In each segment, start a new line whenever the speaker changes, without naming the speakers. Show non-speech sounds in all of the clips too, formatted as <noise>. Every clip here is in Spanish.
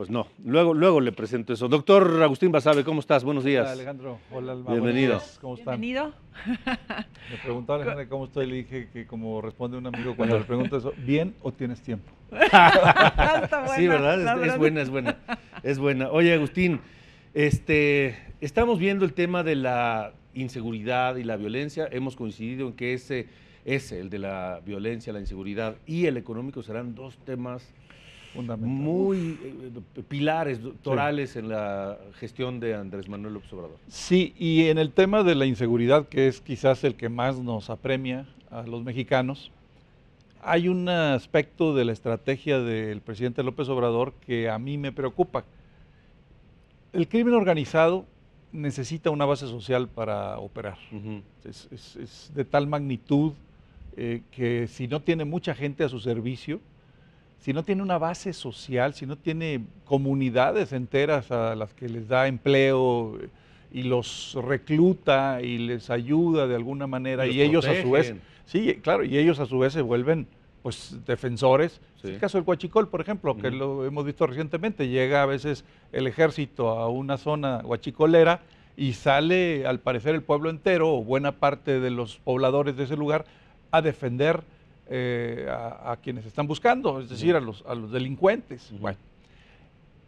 Pues no, luego, luego le presento eso. Doctor Agustín Basabe, ¿cómo estás? Buenos días. Hola Alejandro, hola Alma. Bienvenido. ¿Cómo están?
Bienvenido. <laughs> Me preguntó Alejandra cómo estoy, le dije que como
responde un amigo cuando le pregunto eso, ¿bien o tienes tiempo?
<laughs> Ah, sí, ¿verdad? Es, es buena, es
buena. Es buena. Oye Agustín, este, estamos viendo el tema de la inseguridad y la violencia. Hemos coincidido en que ese, ese, el de la violencia, la inseguridad y el económico serán dos temas
muy
eh, pilares torales en la gestión de Andrés Manuel López Obrador.
Sí, y en el tema de la inseguridad, que es quizás el que más nos apremia a los mexicanos, hay un aspecto de la estrategia del presidente López Obrador que a mí me preocupa. El crimen organizado necesita una base social para operar. es, de tal magnitud eh, que si no tiene mucha gente a su servicio, si no tiene una base social, si no tiene comunidades enteras a las que les da empleo eh, y los recluta y les ayuda de alguna manera y, ellos a su vez, sí, claro, y ellos a su vez se vuelven pues defensores. En el caso del Huachicol, por ejemplo, que lo hemos visto recientemente, llega a veces el ejército a una zona huachicolera y sale al parecer el pueblo entero o buena parte de los pobladores de ese lugar a defender eh, a, quienes están buscando, es decir, a los, delincuentes. Bueno,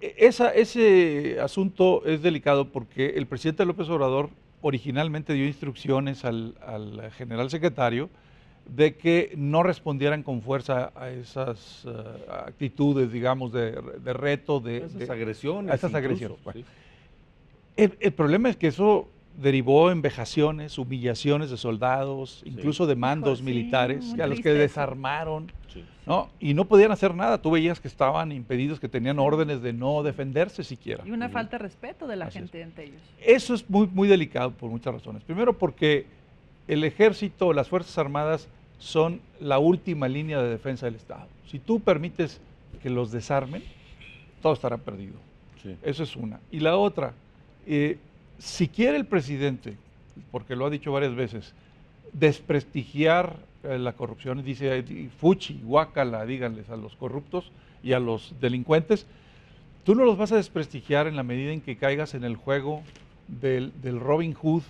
e, ese asunto es delicado porque el presidente López Obrador originalmente dio instrucciones al, general secretario de que no respondieran con fuerza a esas eh, actitudes, digamos, de, reto,
de... A esas agresiones. A esas agresiones.
El, el, problema es que eso derivó en vejaciones, humillaciones de soldados, incluso de mandos militares, a los que desarmaron, ¿no? Y no podían hacer nada. Tú veías que estaban impedidos, que tenían órdenes de no defenderse siquiera. Y una falta de respeto de la gente ante ellos. Eso es muy, muy delicado por muchas razones. Primero porque el ejército, las Fuerzas Armadas son la última línea de defensa del Estado. Si tú permites que los desarmen, todo estará perdido. Eso es una. Y la otra, eh, si quiere el presidente, porque lo ha dicho varias veces, desprestigiar eh, la corrupción, dice eh, Fuchi, guacala, díganles a los corruptos y a los delincuentes, tú no los vas a desprestigiar en la medida en que caigas en el juego del, Robin Hood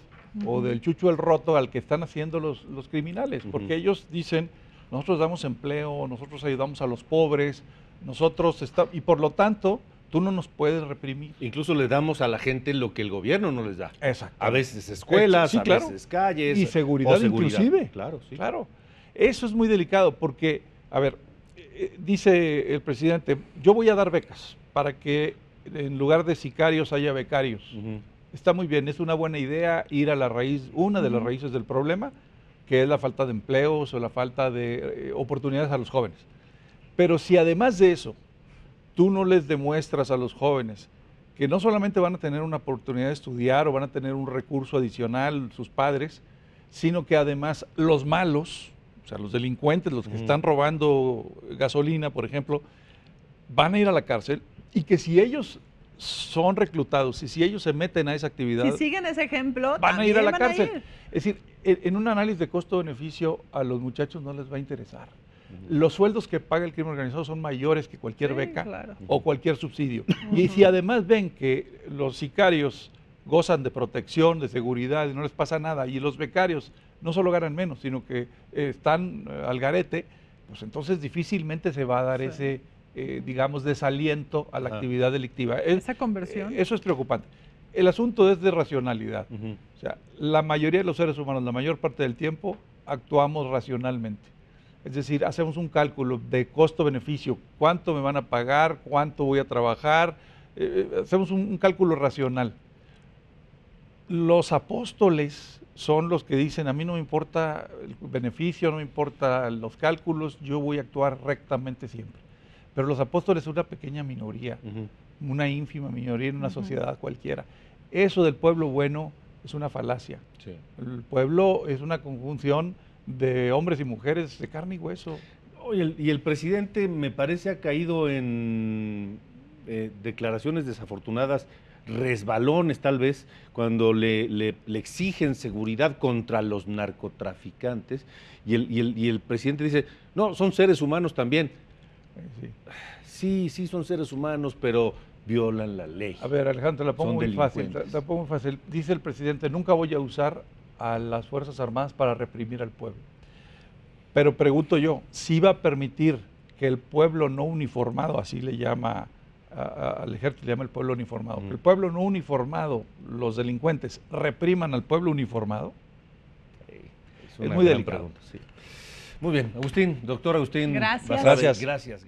o del Chucho el Roto al que están haciendo los, criminales, porque ellos dicen, nosotros damos empleo, nosotros ayudamos a los pobres, nosotros, estamos... y por lo tanto,
Tú no nos puedes reprimir. Incluso le damos a la gente lo que el gobierno no les da. Exacto. A veces escuelas, a veces calles. Y seguridad, inclusive. Claro, sí. Claro.
Eso es muy delicado porque, a ver, eh, dice el presidente, yo voy a dar becas para que en lugar de sicarios haya becarios. Está muy bien, es una buena idea ir a la raíz, una de las raíces del problema, que es la falta de empleos o la falta de eh, oportunidades a los jóvenes. Pero si además de eso tú no les demuestras a los jóvenes que no solamente van a tener una oportunidad de estudiar o van a tener un recurso adicional sus padres, sino que además los malos, o sea, los delincuentes, los que están robando gasolina, por ejemplo, van a ir a la cárcel y que si ellos son reclutados y si ellos se meten a esa actividad... siguen ese ejemplo, van a ir a la cárcel. es decir, en un análisis de costo-beneficio a los muchachos no les va a interesar los sueldos que paga el crimen organizado son mayores que cualquier beca o cualquier subsidio. Y si además ven que los sicarios gozan de protección, de seguridad y no les pasa nada, y los becarios no solo ganan menos, sino que eh, están eh, al garete, pues entonces difícilmente se va a dar ese, eh, digamos, desaliento a la actividad delictiva. Esa conversión. eso es preocupante. El asunto es de racionalidad. O sea, la mayoría de los seres humanos, la mayor parte del tiempo, actuamos racionalmente. Es decir, hacemos un cálculo de costo-beneficio, cuánto me van a pagar, cuánto voy a trabajar, eh, eh, hacemos un, cálculo racional. Los apóstoles son los que dicen, a mí no me importa el beneficio, no me importa los cálculos, yo voy a actuar rectamente siempre. Pero los apóstoles son una pequeña minoría, una ínfima minoría en una sociedad cualquiera. Eso del pueblo bueno es una falacia. El pueblo es una conjunción de hombres y mujeres de carne y hueso.
Y el, y el presidente me parece ha caído en eh, declaraciones desafortunadas, resbalones tal vez, cuando le, le, exigen seguridad contra los narcotraficantes y el, y, el, presidente dice, no, son seres humanos también. Eh, sí. sí, son seres humanos, pero violan la ley. A ver, Alejandro, la pongo muy fácil. La,
la fácil. Dice el presidente, nunca voy a usar a las Fuerzas Armadas para reprimir al pueblo.
Pero pregunto
yo, si va a permitir que el pueblo no uniformado, así le llama al ejército, le llama el pueblo uniformado, el pueblo no uniformado, los delincuentes, repriman al pueblo uniformado?
Es, muy delicado. Pregunta,
Muy bien, Agustín, doctor Agustín. Gracias. Gracias.
gracias.